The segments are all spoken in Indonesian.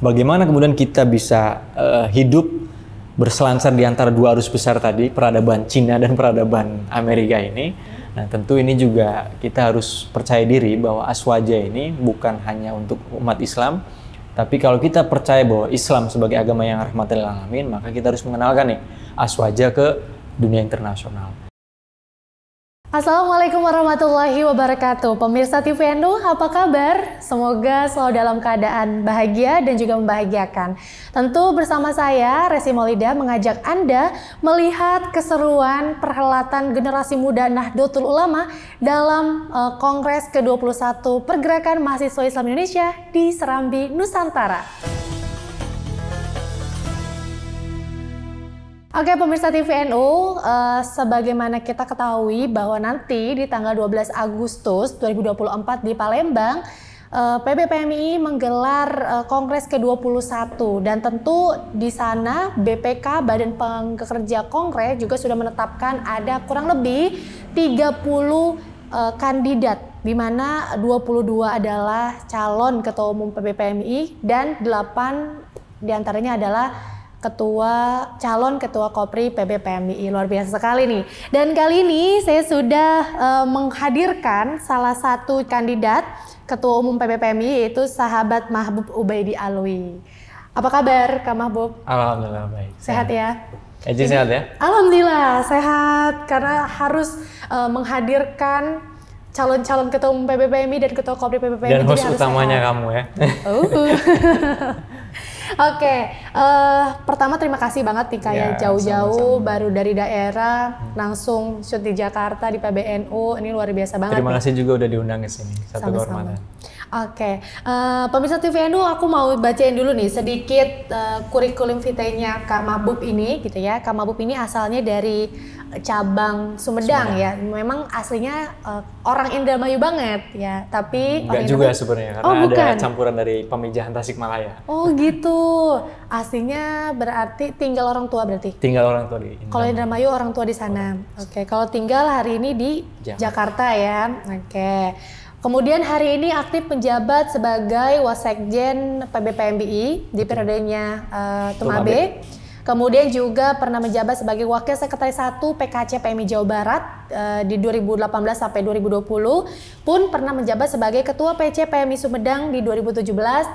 Bagaimana kemudian kita bisa uh, hidup berselancar di antara dua arus besar tadi, peradaban Cina dan peradaban Amerika ini? Nah, tentu ini juga kita harus percaya diri bahwa aswaja ini bukan hanya untuk umat Islam, tapi kalau kita percaya bahwa Islam sebagai agama yang rahmatil alamin, maka kita harus mengenalkan nih aswaja ke dunia internasional. Assalamualaikum warahmatullahi wabarakatuh. Pemirsa TV Endo, apa kabar? Semoga selalu dalam keadaan bahagia dan juga membahagiakan. Tentu bersama saya, Resi Maulida, mengajak Anda melihat keseruan perhelatan generasi muda Nahdlatul Ulama dalam uh, Kongres ke-21 Pergerakan Mahasiswa Islam Indonesia di Serambi, Nusantara. Oke pemirsa TVNU, uh, eh, sebagaimana kita ketahui bahwa nanti di tanggal 12 Agustus 2024 di Palembang, uh, eh, PBPMI menggelar uh, Kongres ke-21 dan tentu di sana BPK Badan Pekerja Kongres juga sudah menetapkan ada kurang lebih 30 uh, kandidat di mana 22 adalah calon ketua umum PBPMI dan 8 diantaranya adalah Ketua calon Ketua Kopri PB PMI luar biasa sekali nih. Dan kali ini saya sudah e, menghadirkan salah satu kandidat Ketua Umum PB PMI yaitu sahabat Mahbub Ubaidi Alwi. Apa kabar Kak Mahbub? Alhamdulillah baik. Sehat ya? Eji sehat ya? Alhamdulillah sehat karena harus e, menghadirkan calon-calon ketua umum PBPMI dan ketua Kopri PBPMI. Dan host utamanya sehat. kamu ya. Oh. okay. uh, eh, pertama terima kasih banget Tika ya. yeah, jauh-jauh baru dari daerah langsung shoot di Jakarta di PBNU. Ini luar biasa banget. Terima kasih juga udah diundang ke sini. Satu kehormatan. Oke, okay. uh, eh, pemirsa TVNU aku mau bacain dulu nih sedikit uh, kurikulum vitae-nya Kak Mabub ini gitu ya. Kak Mabub ini asalnya dari cabang Sumedang, Sumedang. ya. Memang aslinya uh, orang Indramayu banget ya, tapi enggak hmm, juga sebenarnya karena oh, bukan. campuran dari pemijahan Tasikmalaya. Oh gitu. Aslinya berarti tinggal orang tua berarti. Tinggal orang tua di Indramayu. Kalau Indramayu orang tua di sana. Oke, kalau tinggal hari ini di Jakarta, Jakarta ya. Oke. Okay. Kemudian hari ini aktif menjabat sebagai Wasekjen PBPMBI di periodenya uh, eh, Tumabe. Kemudian juga pernah menjabat sebagai Wakil Sekretaris 1 PKC PMI Jawa Barat uh, di 2018 sampai 2020 pun pernah menjabat sebagai Ketua PC PMI Sumedang di 2017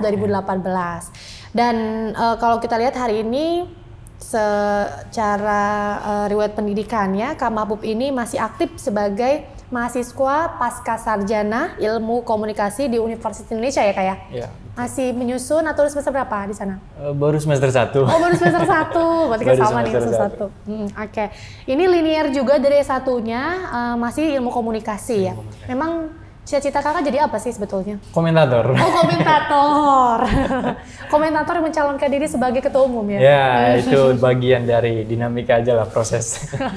2018. Dan uh, kalau kita lihat hari ini secara uh, riwayat pendidikannya Kak ini masih aktif sebagai mahasiswa pasca sarjana ilmu komunikasi di Universitas Indonesia ya kak ya, Iya. masih menyusun atau semester berapa di sana eh, baru semester satu oh baru semester satu berarti kan sama nih semester satu hmm, oke okay. ini linear juga dari satunya 1 uh, eh, masih ilmu komunikasi iya, ya? ilmu ya komunikasi. memang Cita-cita kakak jadi apa sih sebetulnya? Komentator. Oh komentator. komentator yang mencalonkan diri sebagai ketua umum ya? Ya itu bagian dari dinamika aja lah proses. Oke.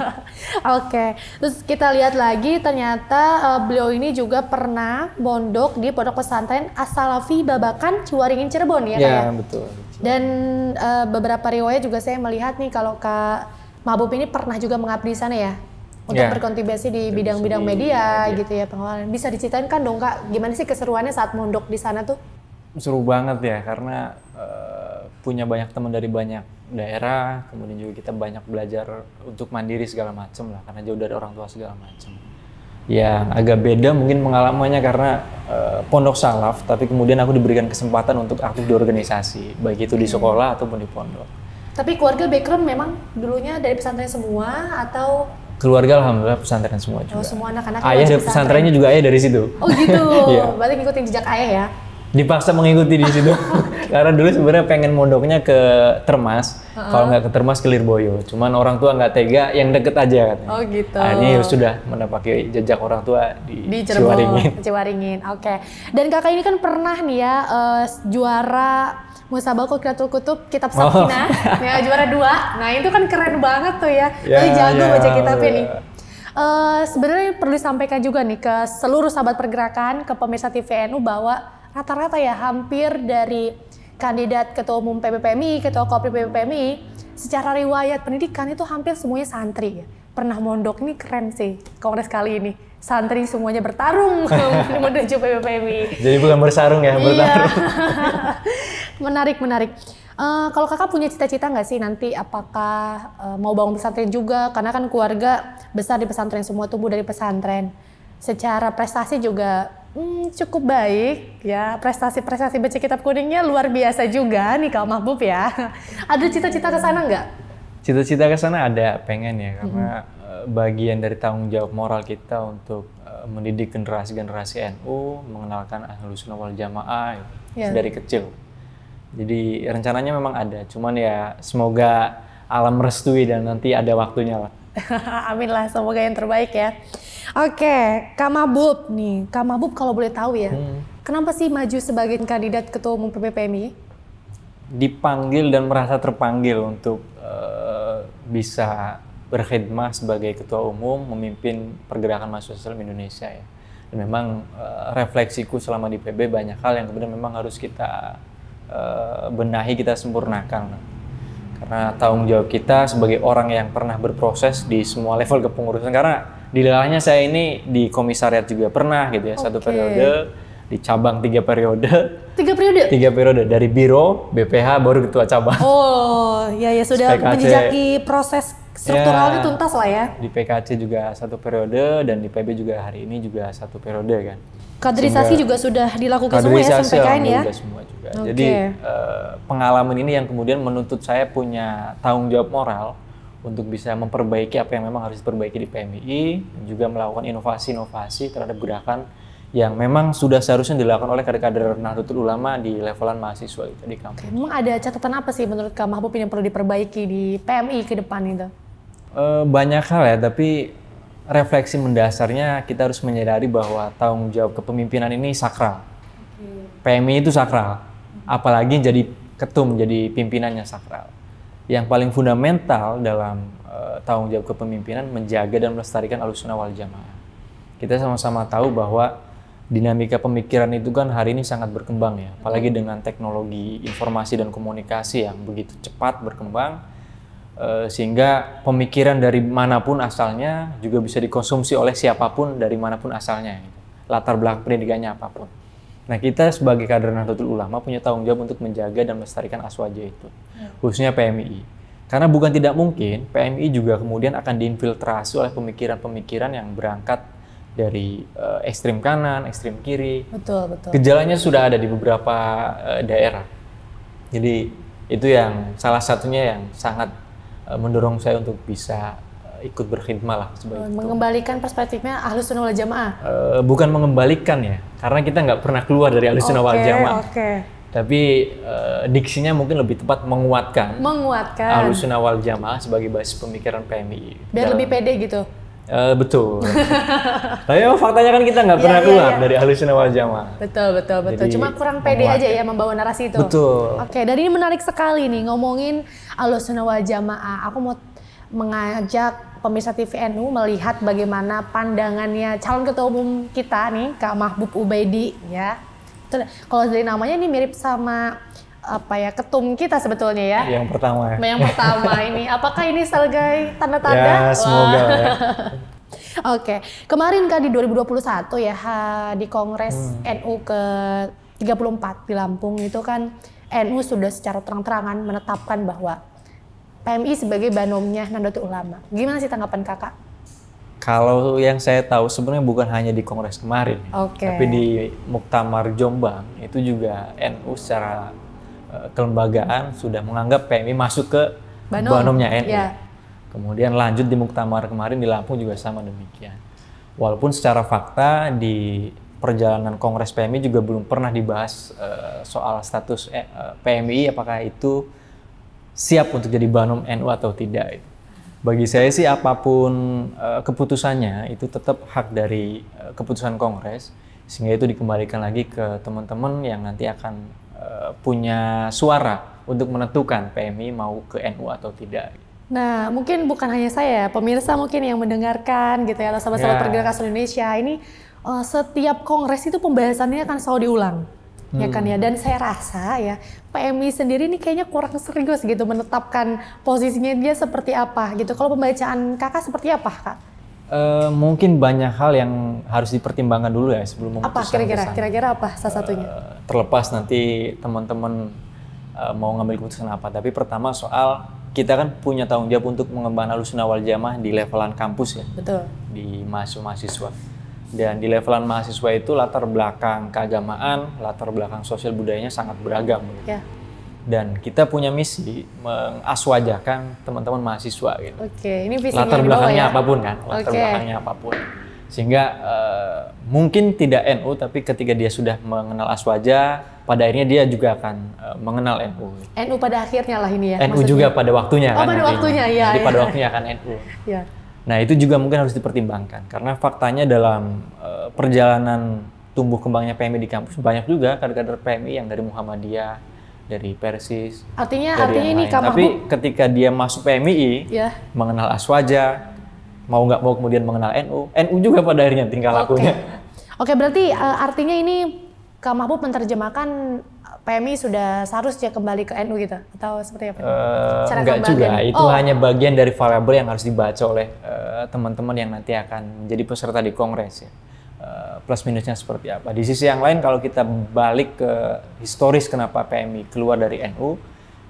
Okay. Terus kita lihat lagi ternyata uh, beliau ini juga pernah bondok di Pondok Pesantren Asalafi Babakan Ciwaringin Cirebon ya? Ya kayak? betul. Dan uh, beberapa riwayat juga saya melihat nih kalau Kak Mabub ini pernah juga mengabdi sana ya? untuk yeah. berkontribusi di bidang-bidang media, iya, iya. gitu ya pengelolaan. Bisa diceritain kan dong kak, gimana sih keseruannya saat mondok di sana tuh? Seru banget ya karena uh, punya banyak teman dari banyak daerah, kemudian juga kita banyak belajar untuk mandiri segala macam lah karena jauh dari orang tua segala macam. Ya agak beda mungkin pengalamannya karena uh, pondok salaf, tapi kemudian aku diberikan kesempatan untuk aktif di organisasi, baik itu di hmm. sekolah ataupun di pondok. Tapi keluarga background memang dulunya dari pesantren semua atau keluarga alhamdulillah pesantren semua oh, juga. Oh, semua anak-anak ayah dari pesantrennya juga ayah dari situ. Oh gitu. yeah. Berarti ngikutin jejak ayah ya? Dipaksa mengikuti di situ. Karena dulu sebenarnya pengen mondoknya ke Termas, uh -huh. kalau nggak ke Termas ke Lirboyo. Cuman orang tua nggak tega, yang deket aja kan Oh gitu. Akhirnya ya sudah menepaki jejak orang tua di, di Cirebon, Ciwaringin. Ciwaringin, oke. Okay. Dan kakak ini kan pernah nih ya uh, juara Musabako Kiratul Kutub Kitab Sakina, oh. Nah. ya juara dua. Nah itu kan keren banget tuh ya. Yeah, jago yeah, baca kitabnya yeah. nih. Uh, Sebenarnya perlu disampaikan juga nih ke seluruh sahabat pergerakan, ke pemirsa TVNU bahwa rata-rata ya hampir dari kandidat ketua umum PBPMI, ketua Kopri PBPMI, secara riwayat pendidikan itu hampir semuanya santri ya. Pernah mondok ini keren sih kongres kali ini. Santri semuanya bertarung menuju PBPMI. Jadi bukan bersarung ya, iya. bertarung. menarik, menarik. Uh, kalau kakak punya cita-cita nggak sih nanti apakah uh, mau bangun pesantren juga? Karena kan keluarga besar di pesantren, semua tumbuh dari pesantren. Secara prestasi juga Hmm, cukup baik ya. Prestasi-prestasi baca kitab kuningnya luar biasa juga nih kalau Mahbub ya. Ada cita-cita ke sana nggak? Cita-cita ke sana ada, pengen ya hmm. karena hmm. bagian dari tanggung jawab moral kita untuk eh, mendidik generasi-generasi NU, mengenalkan Ahlus Sunnah wal Jamaah ya, ya. dari kecil. Jadi rencananya memang ada, cuman ya semoga alam restui dan nanti ada waktunya lah. Amin lah, semoga yang terbaik ya. Oke, okay, Kamabub nih. Kamabub kalau boleh tahu ya, hmm. kenapa sih maju sebagai kandidat ketua umum PPPMI? Dipanggil dan merasa terpanggil untuk uh, bisa berkhidmat sebagai ketua umum, memimpin pergerakan mahasiswa Islam Indonesia ya. Dan memang uh, refleksiku selama di PB banyak hal yang kemudian memang harus kita uh, benahi, kita sempurnakan. Karena tanggung jawab kita sebagai orang yang pernah berproses di semua level kepengurusan, karena di lelahnya saya ini di komisariat juga pernah gitu ya okay. satu periode di cabang tiga periode. Tiga periode? Tiga periode dari biro BPH baru ketua cabang. Oh, ya ya sudah PKC, menjejaki proses strukturalnya ya, tuntas lah ya. Di PKC juga satu periode dan di PB juga hari ini juga satu periode kan. Kaderisasi Sehingga, juga sudah dilakukan semua ya sampai KN ya. sudah semua juga. Okay. Jadi eh, pengalaman ini yang kemudian menuntut saya punya tanggung jawab moral untuk bisa memperbaiki apa yang memang harus diperbaiki di PMI, juga melakukan inovasi-inovasi terhadap gerakan yang memang sudah seharusnya dilakukan oleh kader-kader Nahdlatul Ulama di levelan mahasiswa itu di kampus. memang ada catatan apa sih menurut Kak Mahbub yang perlu diperbaiki di PMI ke depan itu? E, banyak hal ya, tapi refleksi mendasarnya kita harus menyadari bahwa tanggung jawab kepemimpinan ini sakral. Oke. PMI itu sakral, apalagi jadi ketum, jadi pimpinannya sakral yang paling fundamental dalam uh, tanggung jawab kepemimpinan menjaga dan melestarikan alusuna wal jamaah. Kita sama-sama tahu bahwa dinamika pemikiran itu kan hari ini sangat berkembang ya, apalagi dengan teknologi informasi dan komunikasi yang begitu cepat berkembang eh, sehingga pemikiran dari manapun asalnya juga bisa dikonsumsi oleh siapapun dari manapun asalnya. Gitu. Latar belakang pendidikannya apapun. Nah, kita sebagai kader Nahdlatul Ulama punya tanggung jawab untuk menjaga dan melestarikan aswaja itu, hmm. khususnya PMI. Karena bukan tidak mungkin PMI juga kemudian akan diinfiltrasi oleh pemikiran-pemikiran yang berangkat dari uh, ekstrim kanan, ekstrem kiri. Betul, betul. Gejalanya sudah ada di beberapa uh, daerah. Jadi itu yang salah satunya yang sangat uh, mendorong saya untuk bisa ikut berkhidmat lah sebagai eh, mengembalikan itu. perspektifnya ahlus sunnah wal jamaah uh, bukan mengembalikan ya karena kita nggak pernah keluar dari ahlus sunnah okay, wal jamaah okay. tapi uh, diksinya mungkin lebih tepat menguatkan menguatkan ahlus sunnah wal jamaah sebagai basis pemikiran PMI biar dalam, lebih pede gitu Uh, betul. Tapi emang faktanya kan kita nggak iya, pernah yeah, keluar yeah. dari sunnah wal jamaah. Betul, betul, betul. Jadi, Cuma kurang pede aja ya membawa narasi itu. Betul. Oke, okay, dari ini menarik sekali nih ngomongin sunnah wal jamaah. Aku mau mengajak pemirsa TVNU melihat bagaimana pandangannya calon ketua umum kita nih Kak Mahbub Ubaidi ya. Kalau dari namanya ini mirip sama apa ya ketum kita sebetulnya ya. Yang pertama. Ya. Yang pertama ini apakah ini sebagai tanda-tanda? Ya, semoga. Ya. Wah. Ya. Oke, kemarin kan di 2021 ya di Kongres hmm. NU ke 34 di Lampung itu kan NU sudah secara terang-terangan menetapkan bahwa PMI sebagai banomnya Nahdlatul Ulama. Gimana sih tanggapan kakak? Kalau yang saya tahu sebenarnya bukan hanya di Kongres kemarin, ya, okay. tapi di Muktamar Jombang itu juga NU secara uh, kelembagaan sudah menganggap PMI masuk ke Banom. banomnya NU. Yeah. Kemudian lanjut di Muktamar kemarin di Lampung juga sama demikian. Walaupun secara fakta di perjalanan Kongres PMI juga belum pernah dibahas uh, soal status eh, PMI apakah itu siap untuk jadi banom NU atau tidak. Bagi saya sih apapun uh, keputusannya itu tetap hak dari uh, keputusan Kongres sehingga itu dikembalikan lagi ke teman-teman yang nanti akan uh, punya suara untuk menentukan PMI mau ke NU atau tidak. Nah, mungkin bukan hanya saya, ya, pemirsa mungkin yang mendengarkan gitu ya, atau sahabat-sahabat yeah. pergerakan Indonesia, ini uh, setiap kongres itu pembahasannya akan selalu diulang hmm. ya kan ya hmm. dan saya rasa ya PMI sendiri ini kayaknya kurang serius gitu menetapkan posisinya dia seperti apa gitu kalau pembacaan kakak seperti apa kak Uh, mungkin banyak hal yang harus dipertimbangkan dulu ya sebelum memutuskan. Apa kira-kira? Kira-kira apa salah satunya? Uh, terlepas nanti teman-teman uh, mau ngambil keputusan apa. Tapi pertama soal kita kan punya tanggung jawab untuk mengembangkan alusan awal jamaah di levelan kampus ya. Betul. Di mahasiswa-mahasiswa. Dan di levelan mahasiswa itu latar belakang keagamaan, latar belakang sosial budayanya sangat beragam. Yeah. Dan kita punya misi mengaswajakan teman-teman mahasiswa gitu. Oke, ini bisa latar belakangnya ya? apapun kan, latar okay. belakangnya apapun. Sehingga uh, mungkin tidak NU tapi ketika dia sudah mengenal aswaja, pada akhirnya dia juga akan uh, mengenal NU. NU pada akhirnya lah ini ya. NU maksudnya. juga pada waktunya oh, kan. pada waktunya ya. Jadi ya. pada iya. waktunya akan NU. Ya. Nah itu juga mungkin harus dipertimbangkan karena faktanya dalam uh, perjalanan tumbuh kembangnya PMI di kampus banyak juga kader-kader PMI yang dari Muhammadiyah, dari Persis. Artinya dari artinya ini kamar Tapi ketika dia masuk PMI, yeah. mengenal Aswaja, mau nggak mau kemudian mengenal NU, NU juga pada akhirnya tinggal lakunya. Oke, okay. berarti uh, artinya ini Kak Mahbub menerjemahkan PMI sudah seharusnya kembali ke NU gitu atau seperti apa? Uh, Cara enggak juga, itu oh. hanya bagian dari variabel yang harus dibaca oleh eh, teman-teman uh, yang nanti akan menjadi peserta di kongres ya. Uh, plus minusnya seperti apa. Di sisi yang lain kalau kita balik ke historis kenapa PMI keluar dari NU,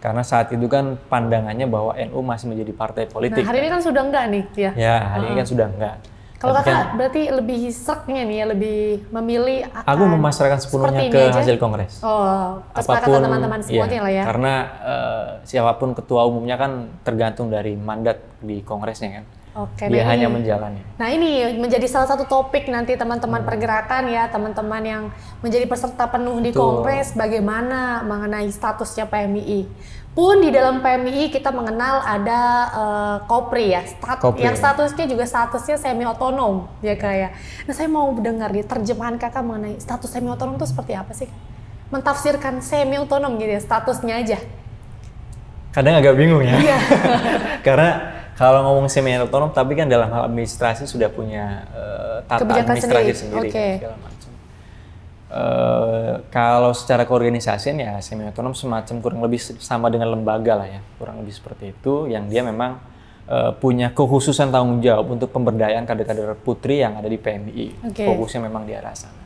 karena saat itu kan pandangannya bahwa NU masih menjadi partai politik. Nah, hari ini kan sudah enggak nih ya. Ya, hari uh. ini kan ah. sudah enggak. Kalau kakak kan- berarti lebih seknya nih ya, lebih memilih akan Aku memasrahkan sepenuhnya ke aja. hasil kongres. Oh, kesepakatan teman-teman iya. semuanya iya, lah ya. Karena uh, siapapun ketua umumnya kan tergantung dari mandat di kongresnya kan. Oke, dia nah hanya ini, menjalani. Nah ini menjadi salah satu topik nanti teman-teman hmm. pergerakan ya, teman-teman yang menjadi peserta penuh di kongres, bagaimana mengenai statusnya PMII. Pun di dalam PMII kita mengenal ada uh, Kopri ya, stat Kopri. yang statusnya juga statusnya semi otonom ya kayak. Ya. Nah saya mau dengar di ya, terjemahan kakak mengenai status semi otonom itu seperti apa sih? Mentafsirkan semi otonom gitu ya, statusnya aja. Kadang agak bingung ya, iya. karena kalau ngomong semi otonom, tapi kan dalam hal administrasi sudah punya uh, tata Kebijakan administrasi sendiri, sendiri okay. kan, segala macam. Uh, kalau secara keorganisasian ya semi otonom semacam kurang lebih sama dengan lembaga lah ya, kurang lebih seperti itu. Yang dia memang uh, punya kekhususan tanggung jawab untuk pemberdayaan kader-kader putri yang ada di PMI. Okay. Fokusnya memang di arah sana.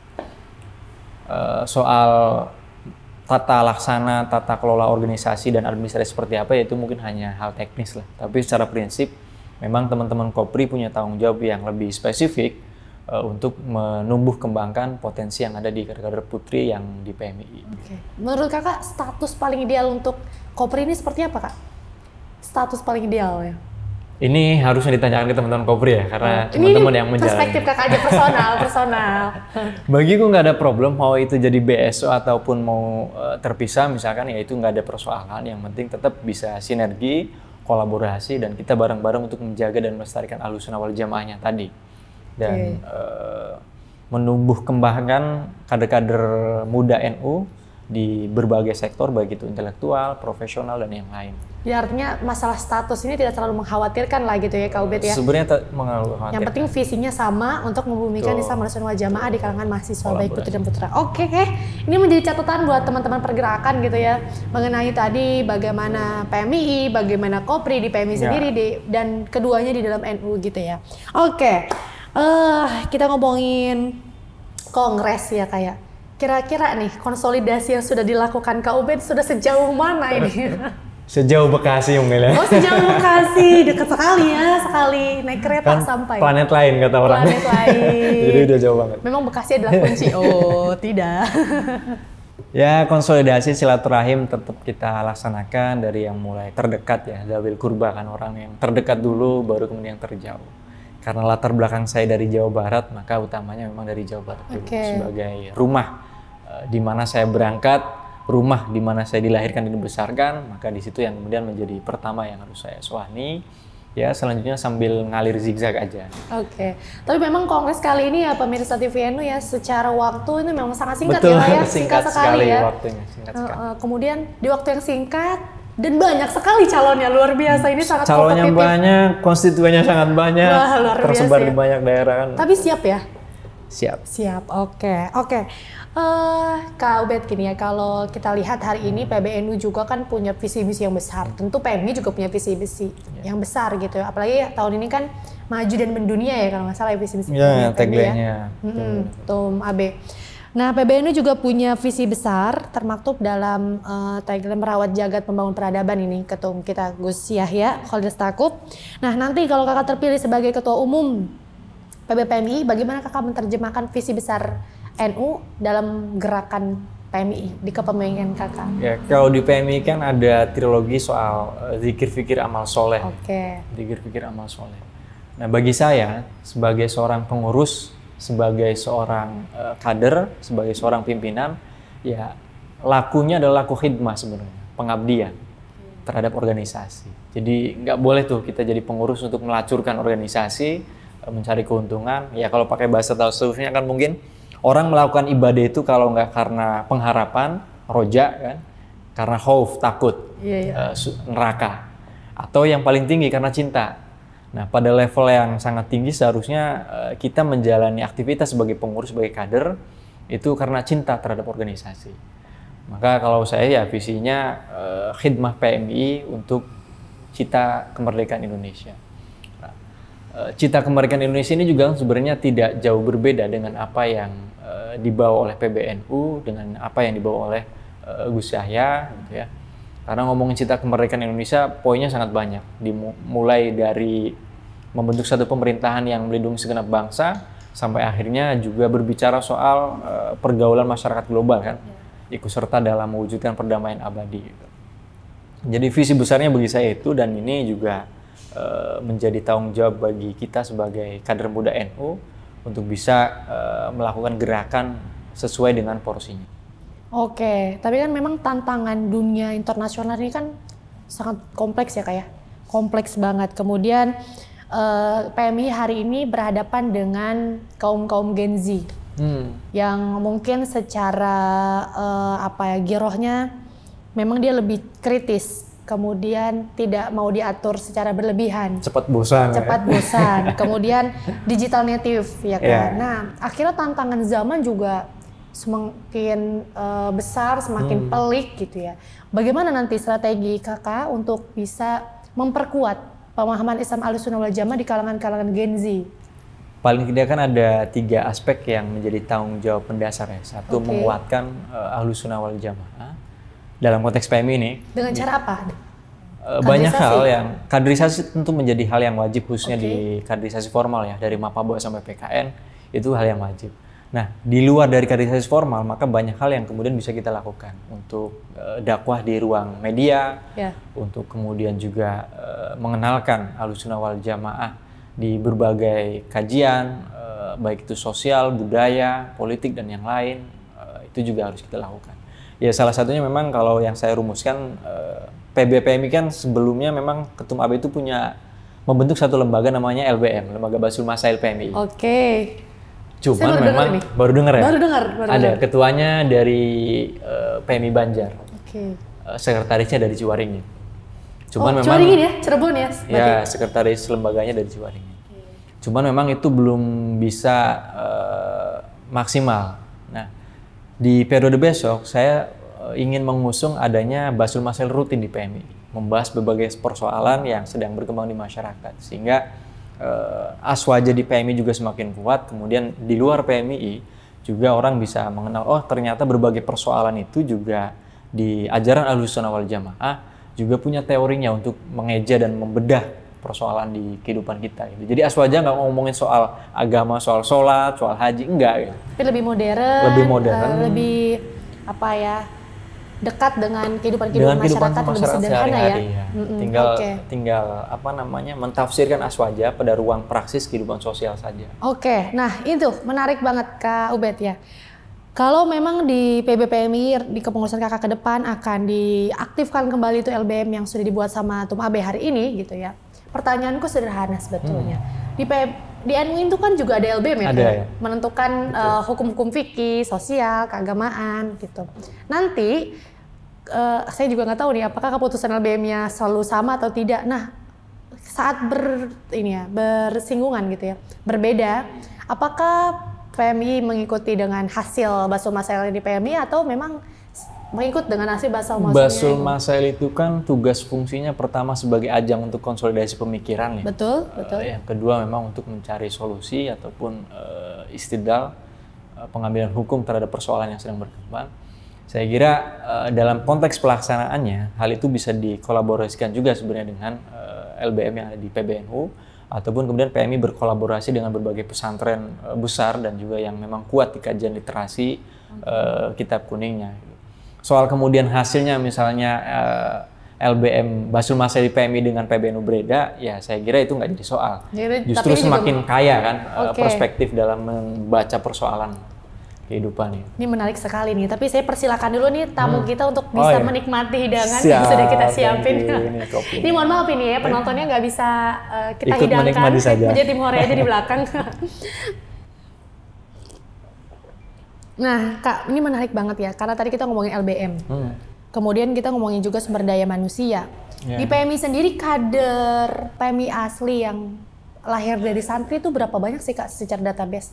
Uh, soal tata laksana, tata kelola organisasi dan administrasi seperti apa yaitu itu mungkin hanya hal teknis lah. Tapi secara prinsip memang teman-teman Kopri punya tanggung jawab yang lebih spesifik uh, untuk menumbuh kembangkan potensi yang ada di kader-kader putri yang di PMI. Okay. Menurut kakak status paling ideal untuk Kopri ini seperti apa kak? Status paling ideal ya? Ini harusnya ditanyakan ke teman-teman Kopri ya, karena hmm. teman-teman yang menjalani. Perspektif kakak aja personal, personal. Bagiku nggak ada problem mau itu jadi BSO ataupun mau eh, terpisah misalkan ya itu nggak ada persoalan. Yang penting tetap bisa sinergi, kolaborasi dan kita bareng-bareng untuk menjaga dan melestarikan alusan awal jamaahnya tadi dan okay. uh, eh, menumbuh kembangkan kader-kader muda NU di berbagai sektor baik itu intelektual, profesional dan yang lain. Ya artinya masalah status ini tidak terlalu mengkhawatirkan lah gitu ya Kak Ubed ya. Sebenarnya mengkhawatirkan. Yang penting visinya sama untuk membumikan Islam Rasulullah Jamaah di kalangan mahasiswa baik putri dan putra. Oke, okay. Eh, ini menjadi catatan buat teman-teman pergerakan gitu ya mengenai tadi bagaimana PMI, bagaimana Kopri di PMI ya. sendiri di, dan keduanya di dalam NU gitu ya. Oke, okay. uh, eh, kita ngomongin kongres ya kayak ya. kira-kira nih konsolidasi yang sudah dilakukan Kak Ubed sudah sejauh mana ini? Sejauh Bekasi Umil ya. Oh sejauh Bekasi, dekat sekali ya, sekali naik kereta kan sampai. Planet lain kata orang. Planet lain. Jadi udah jauh banget. Memang Bekasi adalah kunci. Oh tidak. ya konsolidasi silaturahim tetap kita laksanakan dari yang mulai terdekat ya, Dabil Kurba kan orang yang terdekat dulu baru kemudian yang terjauh. Karena latar belakang saya dari Jawa Barat, maka utamanya memang dari Jawa Barat dulu sebagai rumah eh, di mana saya berangkat rumah di mana saya dilahirkan dan dibesarkan, maka di situ yang kemudian menjadi pertama yang harus saya suani. Ya, selanjutnya sambil ngalir zigzag aja. Oke. Okay. Tapi memang kongres kali ini ya pemirsa TVNU ya secara waktu ini memang sangat singkat Betul, ya, ya. Singkat, singkat sekali, ya. waktunya, singkat sekali. kemudian di waktu yang singkat dan banyak sekali calonnya luar biasa ini sangat calonnya banyak konstituennya sangat banyak Wah, luar tersebar biasa, di ya. banyak daerah kan tapi siap ya Siap. Siap. Oke. Okay. Oke. Okay. Uh, eh, Kak Ubed gini ya, kalau kita lihat hari ini PBNU juga kan punya visi misi yang besar. Hmm. Tentu PMI juga punya visi misi yeah. yang besar gitu ya. Apalagi tahun ini kan maju dan mendunia ya kalau nggak salah ya, visi misi. Yeah, ya, gitu ya. tagline-nya. Ya. Hmm, Tom AB. Nah, PBNU juga punya visi besar termaktub dalam uh, tagline merawat jagat membangun peradaban ini ketum kita Gus Yahya Khalil Nah, nanti kalau kakak terpilih sebagai ketua umum PBPMI, bagaimana kakak menerjemahkan visi besar NU dalam gerakan PMI di kepemimpinan kakak? Ya kalau di PMI kan ada trilogi soal eh, zikir fikir amal soleh. Oke. Okay. Zikir fikir amal soleh. Nah bagi saya sebagai seorang pengurus, sebagai seorang uh, kader, sebagai seorang pimpinan, ya lakunya adalah laku khidmah sebenarnya, pengabdian terhadap organisasi. Jadi nggak boleh tuh kita jadi pengurus untuk melacurkan organisasi, mencari keuntungan. Ya kalau pakai bahasa tasawufnya kan mungkin orang melakukan ibadah itu kalau nggak karena pengharapan, roja kan, karena khauf, takut, iya, iya. Uh, neraka. Atau yang paling tinggi karena cinta. Nah, pada level yang sangat tinggi seharusnya uh, kita menjalani aktivitas sebagai pengurus, sebagai kader itu karena cinta terhadap organisasi. Maka kalau saya ya visinya uh, khidmah PMI untuk cita kemerdekaan Indonesia. Eh, cita kemerdekaan Indonesia ini juga sebenarnya tidak jauh berbeda dengan apa yang eh, dibawa oleh PBNU dengan apa yang dibawa oleh eh, Gus Yahya gitu ya. Karena ngomongin cita kemerdekaan Indonesia poinnya sangat banyak. Dimulai dari membentuk satu pemerintahan yang melindungi segenap bangsa sampai akhirnya juga berbicara soal pergaulan masyarakat global kan. Ya. Ikut serta dalam mewujudkan perdamaian abadi gitu. Jadi visi besarnya bagi saya itu dan ini juga Eh, menjadi tanggung jawab bagi kita sebagai kader muda NU untuk bisa uh, melakukan gerakan sesuai dengan porsinya. Oke, tapi kan memang tantangan dunia internasional ini kan sangat kompleks ya kak ya, kompleks banget. Kemudian eh, PMI hari ini berhadapan dengan kaum kaum Gen Z hmm. yang mungkin secara apa ya girohnya memang dia lebih kritis kemudian tidak mau diatur secara berlebihan. Cepat bosan. Ya. Cepat ya. bosan. kemudian digital native ya kan. Yeah. Nah, akhirnya tantangan zaman juga semakin uh, besar, semakin hmm. pelik gitu ya. Bagaimana nanti strategi Kakak untuk bisa memperkuat pemahaman Islam Ahlussunnah wal Jamaah di kalangan-kalangan Gen Z? Paling tidak kan ada tiga aspek yang menjadi tanggung jawab pendasar ya. Satu okay. menguatkan uh, eh, Ahlussunnah wal Jamaah dalam konteks PMI ini. Dengan cara apa? Eh, banyak hal yang kaderisasi tentu menjadi hal yang wajib khususnya okay. di kaderisasi formal ya dari Mapabok sampai PKN itu hal yang wajib. Nah, di luar dari kaderisasi formal, maka banyak hal yang kemudian bisa kita lakukan untuk uh, dakwah di ruang media, yeah. untuk kemudian juga uh, mengenalkan alusunah wal jamaah di berbagai kajian, uh, baik itu sosial, budaya, politik, dan yang lain, uh, itu juga harus kita lakukan. Ya salah satunya memang kalau yang saya rumuskan eh, PBPMI kan sebelumnya memang Ketum AB itu punya membentuk satu lembaga namanya LBM, Lembaga Basul Masa LPMI. Oke. Okay. Cuman memang ya? denger baru dengar ya. Baru dengar, Ada denger. ketuanya dari uh, eh, PMI Banjar. Oke. Okay. Eh, sekretarisnya dari Ciwaringin. Cuman oh, memang Ciwaringin ya, Cirebon ya. Iya, sekretaris lembaganya dari Ciwaringin. Okay. Cuman memang itu belum bisa uh, maksimal di periode besok, saya eh, ingin mengusung adanya Basul Masel rutin di PMI, membahas berbagai persoalan yang sedang berkembang di masyarakat, sehingga eh, aswaja di PMI juga semakin kuat. Kemudian di luar PMI juga orang bisa mengenal, oh ternyata berbagai persoalan itu juga di ajaran Ahlussunnah wal Jamaah juga punya teorinya untuk mengeja dan membedah persoalan di kehidupan kita gitu. Jadi Aswaja nggak ngomongin soal agama, soal sholat, soal haji, enggak gitu. Tapi lebih modern, lebih modern, uh, lebih apa ya? dekat dengan kehidupan kehidupan, dengan kehidupan masyarakat, masyarakat lebih sederhana ya. ya. Mm-hmm, tinggal okay. tinggal apa namanya mentafsirkan aswaja pada ruang praksis kehidupan sosial saja. Oke, okay. nah itu menarik banget Kak Ubed ya. Kalau memang di PBPMI di kepengurusan kakak ke depan akan diaktifkan kembali itu LBM yang sudah dibuat sama Tum Abe hari ini gitu ya pertanyaanku sederhana sebetulnya. Hmm. Di PMI di NU itu kan juga ada LBM ya, ada, ya? ya. menentukan uh, hukum-hukum fikih, sosial, keagamaan gitu. Nanti uh, saya juga nggak tahu nih apakah keputusan LBM-nya selalu sama atau tidak. Nah, saat ber ini ya, bersinggungan gitu ya, berbeda, apakah PMI mengikuti dengan hasil baso masalah di PMI atau memang mengikut dengan nasi basal masail. Basel masail itu kan tugas fungsinya pertama sebagai ajang untuk konsolidasi pemikiran ya. Betul, eh, betul. Uh, yang kedua memang untuk mencari solusi ataupun uh, istidal uh, pengambilan hukum terhadap persoalan yang sedang berkembang. Saya kira uh, dalam konteks pelaksanaannya hal itu bisa dikolaborasikan juga sebenarnya dengan uh, LBM yang ada di PBNU ataupun kemudian PMI berkolaborasi dengan berbagai pesantren uh, besar dan juga yang memang kuat di kajian literasi uh, kitab kuningnya soal kemudian hasilnya misalnya uh, eh, LBM Basul Masa PMI dengan PBNU Breda, ya saya kira itu nggak jadi soal. Jadi, Justru semakin juga... kaya kan eh, okay. perspektif dalam membaca persoalan kehidupan ini. Ini menarik sekali nih, tapi saya persilakan dulu nih tamu hmm. kita untuk oh, bisa oh, iya. menikmati hidangan Siap, yang sudah kita siapin. ini, ini mohon maaf ini ya penontonnya nggak bisa uh, kita Ikut hidangkan, saja. menjadi timornya aja di belakang. Nah, Kak, ini menarik banget ya, karena tadi kita ngomongin LBM. Hmm. Kemudian kita ngomongin juga sumber daya manusia. Yeah. Di PMI sendiri kader PMI asli yang lahir dari santri itu berapa banyak sih Kak secara database?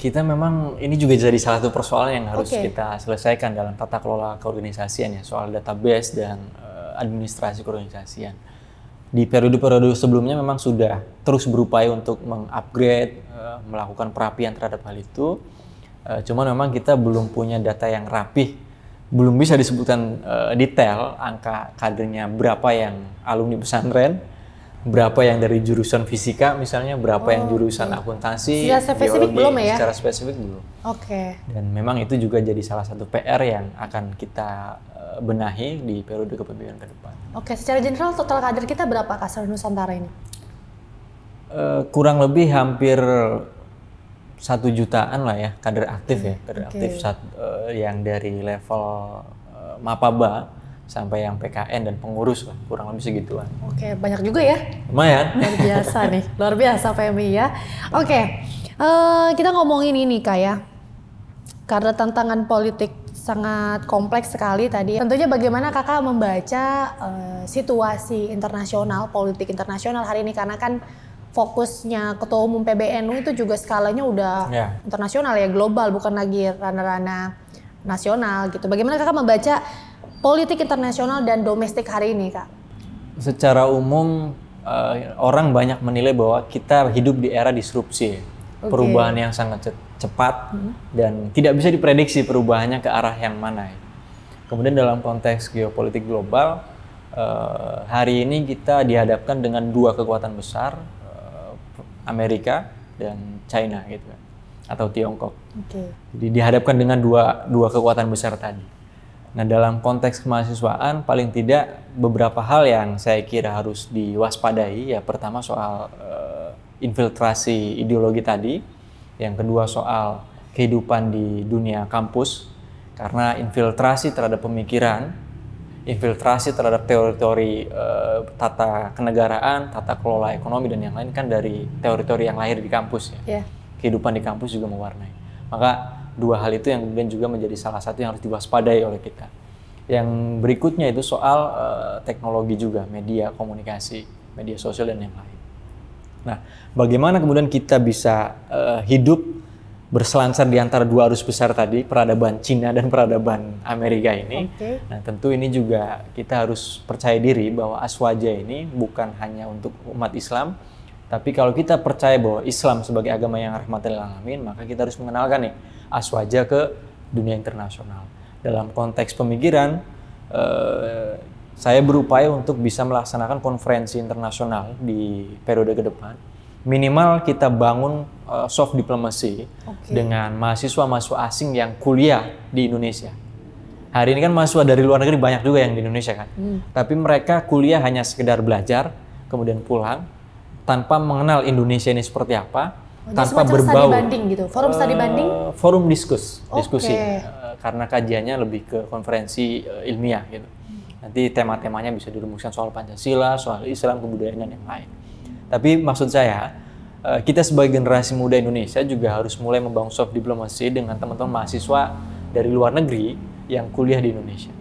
Kita memang ini juga jadi salah satu persoalan yang harus okay. kita selesaikan dalam tata kelola keorganisasian ya, soal database dan uh, administrasi keorganisasian. Di periode-periode sebelumnya memang sudah terus berupaya untuk mengupgrade, uh, melakukan perapian terhadap hal itu Uh, cuman memang kita belum punya data yang rapih, belum bisa disebutkan uh, detail angka kadernya berapa yang alumni pesantren, berapa yang dari jurusan fisika misalnya, berapa oh, yang jurusan okay. akuntansi, secara spesifik biologi, belum ya? Secara spesifik belum. Oke. Okay. Dan memang itu juga jadi salah satu PR yang akan kita eh, benahi di periode kepemimpinan ke depan. Oke, secara general total kader kita berapa kasar Nusantara ini? Uh, kurang lebih hampir satu jutaan lah ya kader aktif ya hmm, kader okay. aktif sat, uh, eh, yang dari level uh, mapaba sampai yang PKN dan pengurus lah kurang lebih segituan. Oke okay, banyak juga ya. Lumayan. Luar biasa nih luar biasa Femi ya. Oke okay. uh, eh, kita ngomongin ini kak ya karena tantangan politik sangat kompleks sekali tadi. Tentunya bagaimana kakak membaca uh, situasi internasional politik internasional hari ini karena kan fokusnya ketua umum PBNU itu juga skalanya udah yeah. internasional ya global bukan lagi ranah-ranah nasional gitu. Bagaimana kakak membaca politik internasional dan domestik hari ini kak? Secara umum uh, orang banyak menilai bahwa kita hidup di era disrupsi, okay. perubahan yang sangat cepat cepat hmm. dan tidak bisa diprediksi perubahannya ke arah yang mana. Kemudian dalam konteks geopolitik global, uh, hari ini kita dihadapkan dengan dua kekuatan besar Amerika dan China gitu kan atau Tiongkok. Okay. Jadi dihadapkan dengan dua dua kekuatan besar tadi. Nah dalam konteks kemahasiswaan paling tidak beberapa hal yang saya kira harus diwaspadai ya pertama soal uh, infiltrasi ideologi tadi, yang kedua soal kehidupan di dunia kampus karena infiltrasi terhadap pemikiran infiltrasi terhadap teori-teori uh, tata kenegaraan, tata kelola ekonomi dan yang lain kan dari teori-teori yang lahir di kampus ya. Yeah. Kehidupan di kampus juga mewarnai. Maka dua hal itu yang kemudian juga menjadi salah satu yang harus diwaspadai oleh kita. Yang berikutnya itu soal uh, teknologi juga, media komunikasi, media sosial dan yang lain. Nah, bagaimana kemudian kita bisa uh, hidup berselancar di antara dua arus besar tadi, peradaban Cina dan peradaban Amerika ini. Okay. Nah, tentu ini juga kita harus percaya diri bahwa aswaja ini bukan hanya untuk umat Islam, tapi kalau kita percaya bahwa Islam sebagai agama yang rahmatan lil alamin, maka kita harus mengenalkan nih aswaja ke dunia internasional. Dalam konteks pemikiran, eh, saya berupaya untuk bisa melaksanakan konferensi internasional di periode ke depan minimal kita bangun uh, soft diplomacy okay. dengan mahasiswa-mahasiswa asing yang kuliah di Indonesia. Hari ini kan mahasiswa dari luar negeri banyak juga yang di Indonesia kan. Hmm. Tapi mereka kuliah hanya sekedar belajar, kemudian pulang tanpa mengenal Indonesia ini seperti apa, oh, tanpa berbau. banding gitu. Forum study eh, banding? forum diskus, diskusi. Okay. Eh, karena kajiannya lebih ke konferensi uh, ilmiah gitu. Hmm. Nanti tema-temanya bisa dirumuskan soal Pancasila, soal Islam, kebudayaan dan yang lain. Tapi maksud saya, eh, kita sebagai generasi muda Indonesia juga harus mulai membangun soft diplomasi dengan teman-teman mahasiswa dari luar negeri yang kuliah di Indonesia.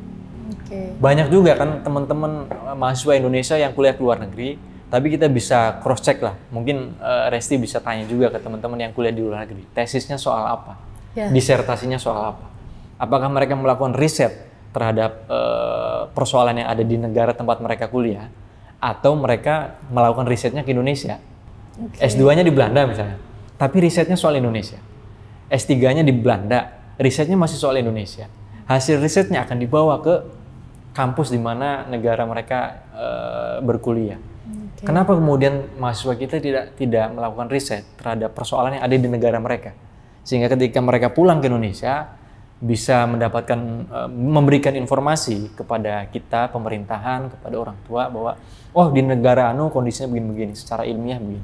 Okay. Banyak juga kan teman-teman eh, mahasiswa Indonesia yang kuliah ke luar negeri, tapi kita bisa cross check lah. Mungkin eh, Resti bisa tanya juga ke teman-teman yang kuliah di luar negeri, tesisnya soal apa, yeah. disertasinya soal apa, apakah mereka melakukan riset terhadap persoalan yang ada di negara tempat mereka kuliah atau mereka melakukan risetnya ke Indonesia. Okay. S2-nya di Belanda misalnya. Tapi risetnya soal Indonesia. S3-nya di Belanda, risetnya masih soal Indonesia. Hasil risetnya akan dibawa ke kampus di mana negara mereka uh, berkuliah. Okay. Kenapa kemudian mahasiswa kita tidak tidak melakukan riset terhadap persoalan yang ada di negara mereka? Sehingga ketika mereka pulang ke Indonesia, bisa mendapatkan eh, memberikan informasi kepada kita pemerintahan kepada orang tua bahwa oh di negara anu kondisinya begini-begini secara ilmiah begini.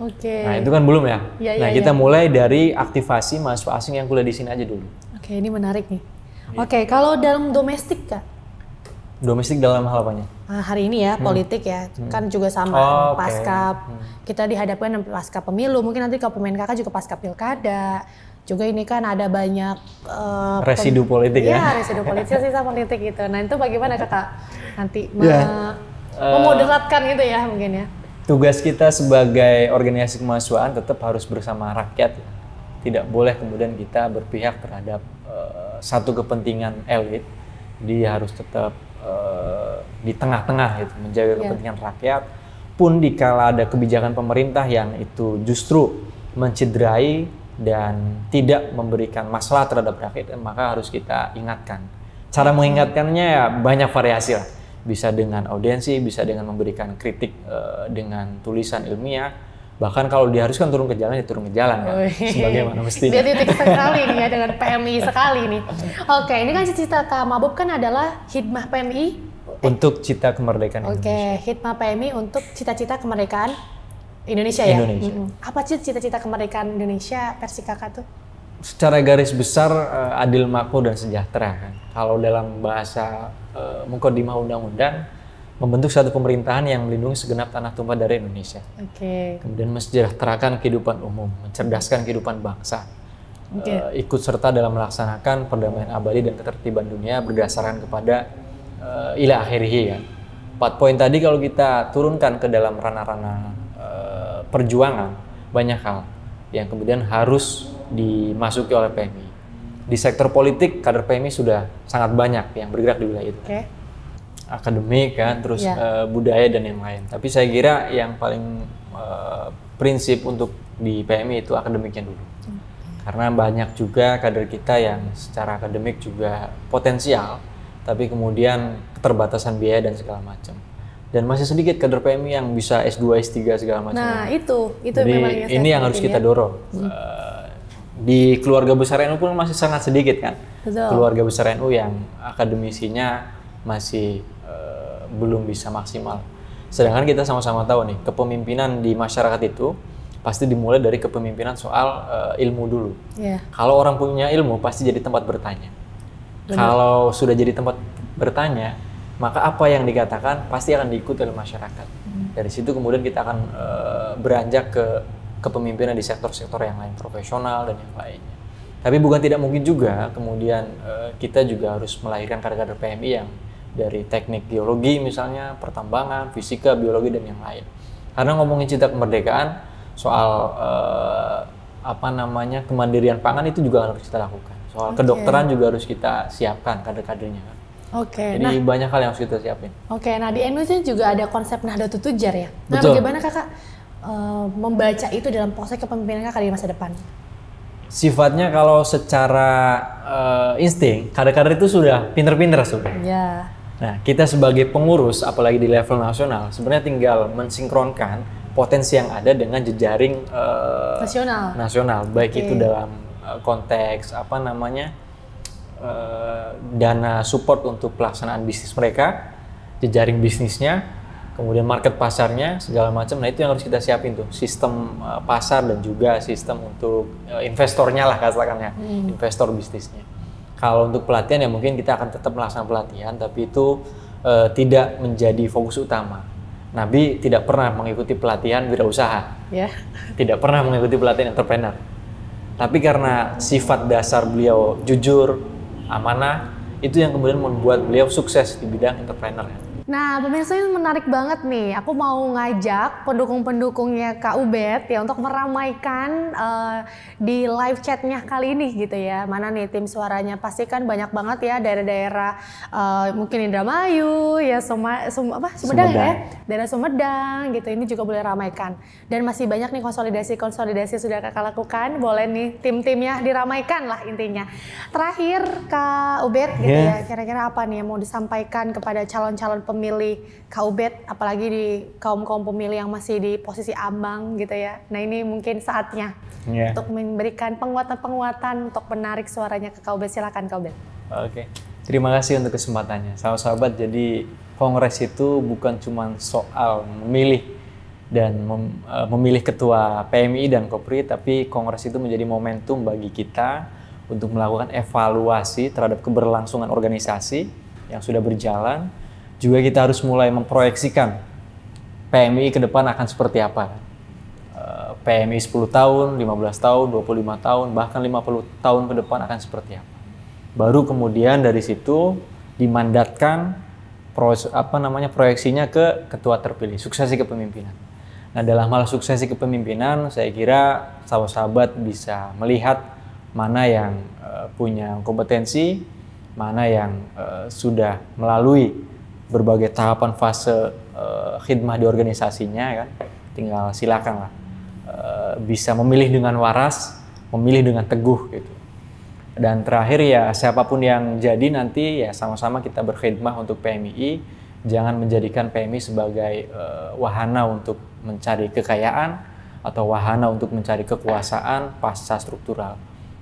Oke. Okay. Nah itu kan belum ya. ya nah ya, kita ya. mulai dari aktivasi mahasiswa asing yang kuliah di sini aja dulu. Oke okay, ini menarik nih. Ya. Oke okay, kalau dalam domestik kak? Domestik dalam hal apanya? Nah, hari ini ya hmm. politik ya hmm. kan juga sama oh, pasca hmm. kita dihadapkan pasca pemilu mungkin nanti kalau pemain kakak juga pasca pilkada juga ini kan ada banyak uh, residu politik ya, ya residu politik sisa politik gitu nah itu bagaimana kakak nanti yeah. Ya. Eh, memoderatkan uh, gitu ya mungkin ya tugas kita sebagai organisasi kemahasiswaan tetap harus bersama rakyat ya. tidak boleh kemudian kita berpihak terhadap uh, satu kepentingan elit jadi harus tetap uh, di tengah-tengah gitu menjaga yeah. kepentingan rakyat pun dikala ada kebijakan pemerintah yang itu justru mencederai dan tidak memberikan masalah terhadap rakyat, maka harus kita ingatkan. Cara mengingatkannya ya banyak variasi lah. Bisa dengan audiensi, bisa dengan memberikan kritik uh, dengan tulisan ilmiah, bahkan kalau diharuskan turun ke jalan ya turun ke jalan kan Bagaimana ya. sebagaimana mestinya dia titik sekali nih ya dengan PMI sekali nih oke ini kan cita Kak Mabub kan adalah hikmah PMI untuk cita kemerdekaan oke, Indonesia oke hidmah PMI untuk cita-cita kemerdekaan Indonesia ya? Indonesia. Mm -hmm. Apa sih cita-cita kemerdekaan Indonesia versi kakak tuh? Secara garis besar eh, adil makmur dan sejahtera kan. Kalau dalam bahasa uh, eh, mukodimah undang-undang membentuk satu pemerintahan yang melindungi segenap tanah tumpah dari Indonesia. Oke. Okay. Kemudian mensejahterakan kehidupan umum, mencerdaskan kehidupan bangsa. Okay. Uh, eh, ikut serta dalam melaksanakan perdamaian abadi dan ketertiban dunia berdasarkan kepada uh, ila kan. Empat poin tadi kalau kita turunkan ke dalam ranah-ranah perjuangan banyak hal yang kemudian harus dimasuki oleh PMI. Di sektor politik kader PMI sudah sangat banyak yang bergerak di wilayah itu. Okay. Akademik kan, terus yeah. Iya. uh, budaya dan yang lain. Tapi saya kira yang paling uh, prinsip untuk di PMI itu akademiknya dulu. Okay. Karena banyak juga kader kita yang secara akademik juga potensial, tapi kemudian keterbatasan biaya dan segala macam dan masih sedikit kader PMI yang bisa S2, S3 segala macam. Nah, itu itu Jadi, memang yang ini yang harus kita ya. dorong. Hmm. Eh, di keluarga besar NU pun masih sangat sedikit kan. Betul. Keluarga besar NU yang akademisinya masih uh, belum bisa maksimal. Sedangkan kita sama-sama tahu nih, kepemimpinan di masyarakat itu pasti dimulai dari kepemimpinan soal uh, ilmu dulu. Yeah. Kalau orang punya ilmu pasti jadi tempat bertanya. Benar. Kalau sudah jadi tempat bertanya, maka apa yang dikatakan pasti akan diikuti oleh masyarakat. Hmm. Dari situ kemudian kita akan e, beranjak ke kepemimpinan di sektor-sektor yang lain profesional dan yang lainnya. Tapi bukan tidak mungkin juga kemudian e, kita juga harus melahirkan kader-kader PMI yang dari teknik geologi misalnya, pertambangan, fisika, biologi dan yang lain. Karena ngomongin cita kemerdekaan soal e, apa namanya kemandirian pangan itu juga harus kita lakukan. Soal okay. kedokteran juga harus kita siapkan kader-kadernya. Oke. Okay, Jadi nah, banyak hal yang harus kita siapin. Oke, okay, nah di NU juga ada konsep Nahdlatul Tujar ya. Nah, Betul. bagaimana Kakak uh, membaca itu dalam proses kepemimpinan Kakak di masa depan? Sifatnya kalau secara uh, insting, kader-kader itu sudah pinter-pinter sudah. Ya. Nah, kita sebagai pengurus apalagi di level nasional sebenarnya tinggal mensinkronkan potensi yang ada dengan jejaring uh, nasional. Nasional, baik okay. itu dalam konteks apa namanya? Eh, dana support untuk pelaksanaan bisnis mereka, jejaring bisnisnya, kemudian market pasarnya segala macam. Nah itu yang harus kita siapin tuh sistem eh, pasar dan juga sistem untuk eh, investornya lah katakannya, hmm. investor bisnisnya. Kalau untuk pelatihan ya mungkin kita akan tetap melaksanakan pelatihan, tapi itu e, tidak menjadi fokus utama. Nabi tidak pernah mengikuti pelatihan wirausaha, yeah. tidak pernah mengikuti pelatihan entrepreneur. Tapi karena sifat dasar beliau jujur, amanah itu yang kemudian membuat beliau sukses di bidang entrepreneur ya. Nah, pemirsa ini menarik banget nih. Aku mau ngajak pendukung-pendukungnya Kak Ubed ya untuk meramaikan uh, di live chatnya kali ini gitu ya. Mana nih tim suaranya? Pasti kan banyak banget ya dari daerah uh, mungkin Indramayu, ya Suma, sum apa Sumedang, ya? Sumedang ya, daerah Sumedang gitu. Ini juga boleh ramaikan. Dan masih banyak nih konsolidasi-konsolidasi sudah Kakak lakukan. Boleh nih tim-timnya diramaikan lah intinya. Terakhir Kak Ubed gitu yeah. ya. Kira-kira apa nih yang mau disampaikan kepada calon-calon pemirsa pemilih kaubet, apalagi di kaum-kaum pemilih yang masih di posisi ambang gitu ya. Nah ini mungkin saatnya yeah. untuk memberikan penguatan-penguatan untuk menarik suaranya ke kaubet. silakan kaubet. Oke, okay. terima kasih untuk kesempatannya. Sahabat-sahabat, jadi kongres itu bukan cuma soal memilih dan mem, e, memilih ketua PMI dan Kopri, tapi kongres itu menjadi momentum bagi kita untuk melakukan evaluasi terhadap keberlangsungan organisasi yang sudah berjalan juga kita harus mulai memproyeksikan PMI ke depan akan seperti apa. Eh, PMI 10 tahun, 15 tahun, 25 tahun, bahkan 50 tahun ke depan akan seperti apa. Baru kemudian dari situ dimandatkan proyeksi apa namanya proyeksinya ke ketua terpilih, suksesi kepemimpinan. Nah, dalam hal suksesi kepemimpinan, saya kira sahabat-sahabat bisa melihat mana yang eh, punya kompetensi, mana yang eh, sudah melalui berbagai tahapan fase uh, khidmah di organisasinya ya kan tinggal silakan lah uh, bisa memilih dengan waras memilih dengan teguh gitu dan terakhir ya siapapun yang jadi nanti ya sama-sama kita berkhidmah untuk PMI jangan menjadikan PMI sebagai uh, wahana untuk mencari kekayaan atau wahana untuk mencari kekuasaan pasca struktural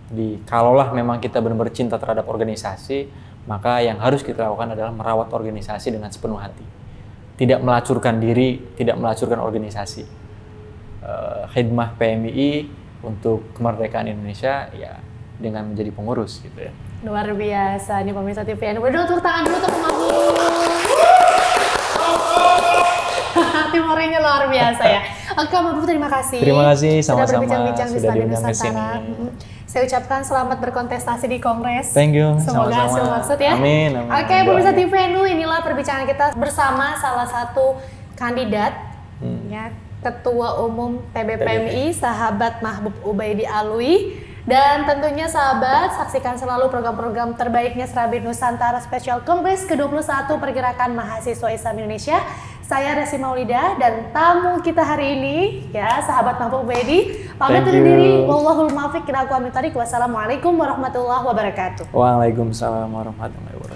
di kalaulah memang kita benar-benar cinta terhadap organisasi maka yang harus kita lakukan adalah merawat organisasi dengan sepenuh hati. Tidak melacurkan diri, tidak melacurkan organisasi. Uh, khidmah PMII untuk kemerdekaan Indonesia ya dengan menjadi pengurus gitu ya. Luar biasa ini pemirsa TVN. berdoa tepuk tangan dulu untuk Agung. Tim luar biasa ya. Oke, Mabu terima kasih. Terima kasih sama-sama sudah berbincang-bincang di Stadion Nusantara. Saya ucapkan selamat berkontestasi di Kongres. Thank you. Semoga Sama-sama. hasil maksud ya. Amin. amin. Oke, okay, pemirsa TVNU inilah perbincangan kita bersama salah satu kandidat hmm. ya Ketua Umum PBPMI, sahabat Mahbub Ubaidi Alwi. Dan tentunya sahabat, saksikan selalu program-program terbaiknya Serabi Nusantara Special Kongres ke-21 Pergerakan Mahasiswa Islam Indonesia saya Resi Maulida dan tamu kita hari ini ya sahabat Mahfud Medi. Pamit undur diri. Wallahul muwaffiq ila aqwamit Wassalamualaikum warahmatullahi wabarakatuh. Waalaikumsalam warahmatullahi wabarakatuh.